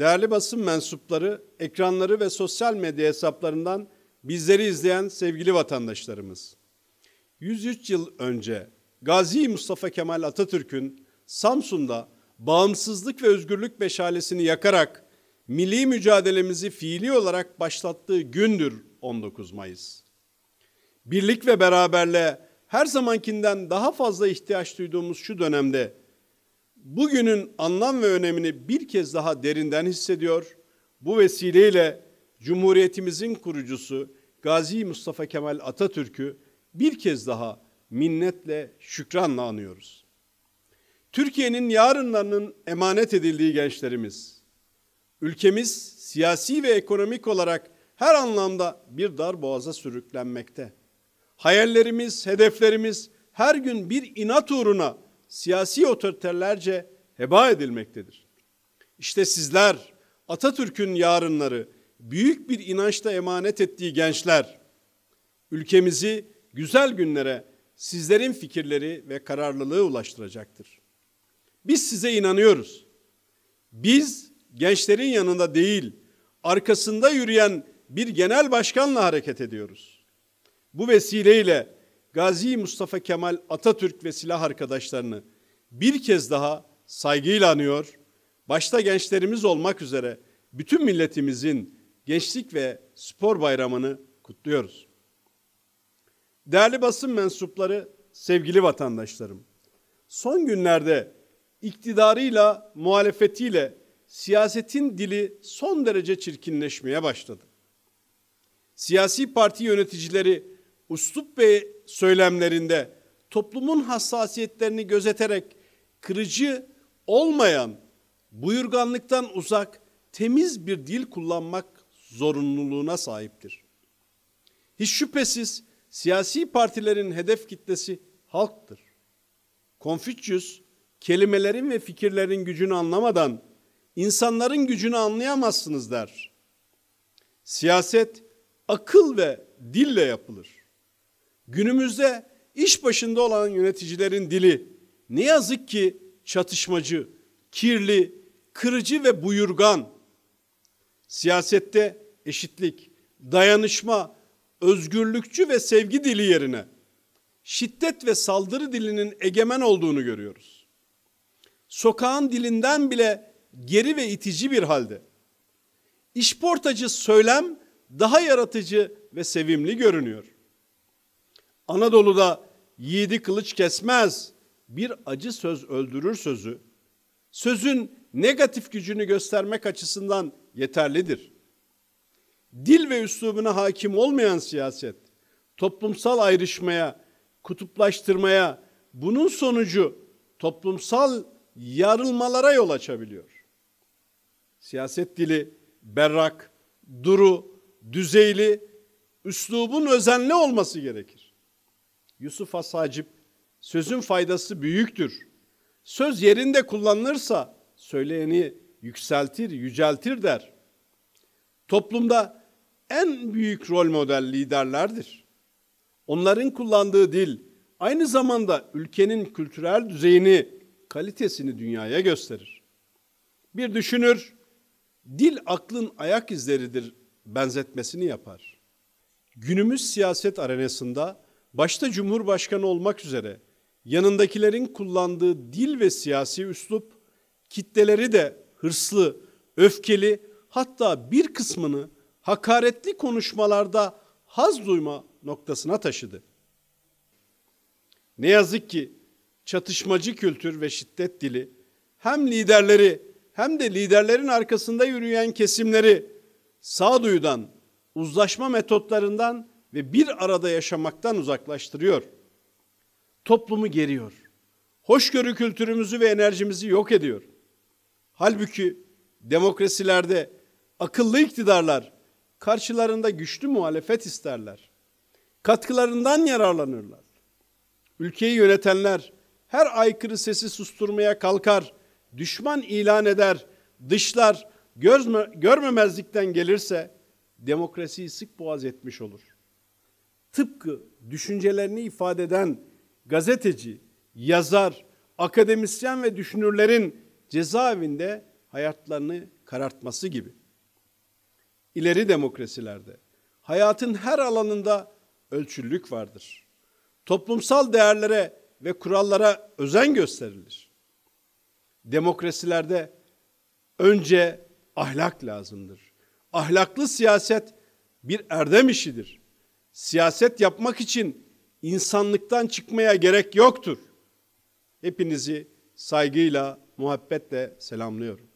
değerli basın mensupları, ekranları ve sosyal medya hesaplarından bizleri izleyen sevgili vatandaşlarımız. 103 yıl önce Gazi Mustafa Kemal Atatürk'ün Samsun'da bağımsızlık ve özgürlük meşalesini yakarak milli mücadelemizi fiili olarak başlattığı gündür 19 Mayıs. Birlik ve beraberle her zamankinden daha fazla ihtiyaç duyduğumuz şu dönemde bugünün anlam ve önemini bir kez daha derinden hissediyor. Bu vesileyle Cumhuriyetimizin kurucusu Gazi Mustafa Kemal Atatürk'ü bir kez daha minnetle, şükranla anıyoruz. Türkiye'nin yarınlarının emanet edildiği gençlerimiz, ülkemiz siyasi ve ekonomik olarak her anlamda bir dar boğaza sürüklenmekte. Hayallerimiz, hedeflerimiz her gün bir inat uğruna siyasi otoriterlerce heba edilmektedir. İşte sizler Atatürk'ün yarınları büyük bir inançla emanet ettiği gençler ülkemizi güzel günlere sizlerin fikirleri ve kararlılığı ulaştıracaktır. Biz size inanıyoruz. Biz gençlerin yanında değil, arkasında yürüyen bir genel başkanla hareket ediyoruz. Bu vesileyle Gazi Mustafa Kemal Atatürk ve silah arkadaşlarını bir kez daha saygıyla anıyor. Başta gençlerimiz olmak üzere bütün milletimizin Gençlik ve Spor Bayramı'nı kutluyoruz. Değerli basın mensupları, sevgili vatandaşlarım. Son günlerde iktidarıyla, muhalefetiyle siyasetin dili son derece çirkinleşmeye başladı. Siyasi parti yöneticileri Uslup Bey söylemlerinde toplumun hassasiyetlerini gözeterek kırıcı olmayan, buyurganlıktan uzak, temiz bir dil kullanmak zorunluluğuna sahiptir. Hiç şüphesiz siyasi partilerin hedef kitlesi halktır. Konfüçyüs kelimelerin ve fikirlerin gücünü anlamadan insanların gücünü anlayamazsınız der. Siyaset akıl ve dille yapılır. Günümüzde iş başında olan yöneticilerin dili ne yazık ki çatışmacı, kirli, kırıcı ve buyurgan. Siyasette eşitlik, dayanışma, özgürlükçü ve sevgi dili yerine şiddet ve saldırı dilinin egemen olduğunu görüyoruz. Sokağın dilinden bile geri ve itici bir halde. İşportacı söylem daha yaratıcı ve sevimli görünüyor.'' Anadolu'da yiğidi kılıç kesmez, bir acı söz öldürür sözü, sözün negatif gücünü göstermek açısından yeterlidir. Dil ve üslubuna hakim olmayan siyaset, toplumsal ayrışmaya, kutuplaştırmaya, bunun sonucu toplumsal yarılmalara yol açabiliyor. Siyaset dili berrak, duru, düzeyli, üslubun özenli olması gerekir. Yusuf Asacip sözün faydası büyüktür. Söz yerinde kullanılırsa söyleyeni yükseltir, yüceltir der. Toplumda en büyük rol model liderlerdir. Onların kullandığı dil aynı zamanda ülkenin kültürel düzeyini, kalitesini dünyaya gösterir. Bir düşünür, dil aklın ayak izleridir benzetmesini yapar. Günümüz siyaset arenasında başta Cumhurbaşkanı olmak üzere yanındakilerin kullandığı dil ve siyasi üslup kitleleri de hırslı, öfkeli hatta bir kısmını hakaretli konuşmalarda haz duyma noktasına taşıdı. Ne yazık ki çatışmacı kültür ve şiddet dili hem liderleri hem de liderlerin arkasında yürüyen kesimleri sağduyudan, uzlaşma metotlarından ve bir arada yaşamaktan uzaklaştırıyor. Toplumu geriyor. Hoşgörü kültürümüzü ve enerjimizi yok ediyor. Halbuki demokrasilerde akıllı iktidarlar karşılarında güçlü muhalefet isterler. Katkılarından yararlanırlar. Ülkeyi yönetenler her aykırı sesi susturmaya kalkar, düşman ilan eder, dışlar, görme, görmemezlikten gelirse demokrasiyi sık boğaz etmiş olur.'' tıpkı düşüncelerini ifade eden gazeteci, yazar, akademisyen ve düşünürlerin cezaevinde hayatlarını karartması gibi. İleri demokrasilerde hayatın her alanında ölçüllük vardır. Toplumsal değerlere ve kurallara özen gösterilir. Demokrasilerde önce ahlak lazımdır. Ahlaklı siyaset bir erdem işidir siyaset yapmak için insanlıktan çıkmaya gerek yoktur. Hepinizi saygıyla, muhabbetle selamlıyorum.